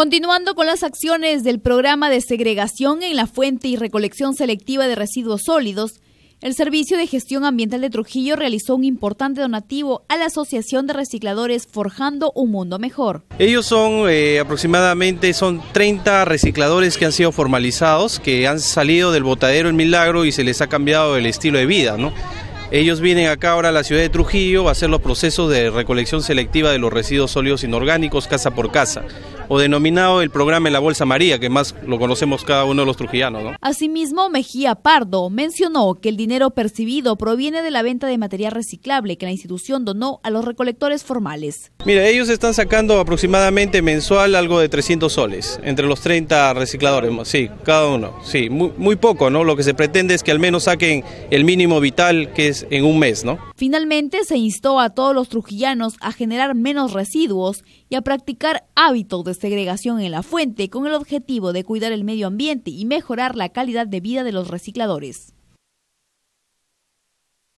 Continuando con las acciones del programa de segregación en la fuente y recolección selectiva de residuos sólidos, el Servicio de Gestión Ambiental de Trujillo realizó un importante donativo a la Asociación de Recicladores Forjando un Mundo Mejor. Ellos son eh, aproximadamente son 30 recicladores que han sido formalizados, que han salido del botadero El Milagro y se les ha cambiado el estilo de vida. Ellos vienen acá ahora a la ciudad de Trujillo a hacer los procesos de recolección selectiva de los residuos sólidos inorgánicos casa por casa o denominado el programa en la Bolsa María, que más lo conocemos cada uno de los trujillanos. Asimismo, Mejía Pardo mencionó que el dinero percibido proviene de la venta de material reciclable que la institución donó a los recolectores formales. Mira, ellos están sacando aproximadamente mensual algo de 300 soles, entre los 30 recicladores, sí, cada uno, sí, muy, muy poco, ¿no? Lo que se pretende es que al menos saquen el mínimo vital que es en un mes, ¿no? Finalmente se instó a todos los trujillanos a generar menos residuos y a practicar hábitos de segregación en la fuente con el objetivo de cuidar el medio ambiente y mejorar la calidad de vida de los recicladores.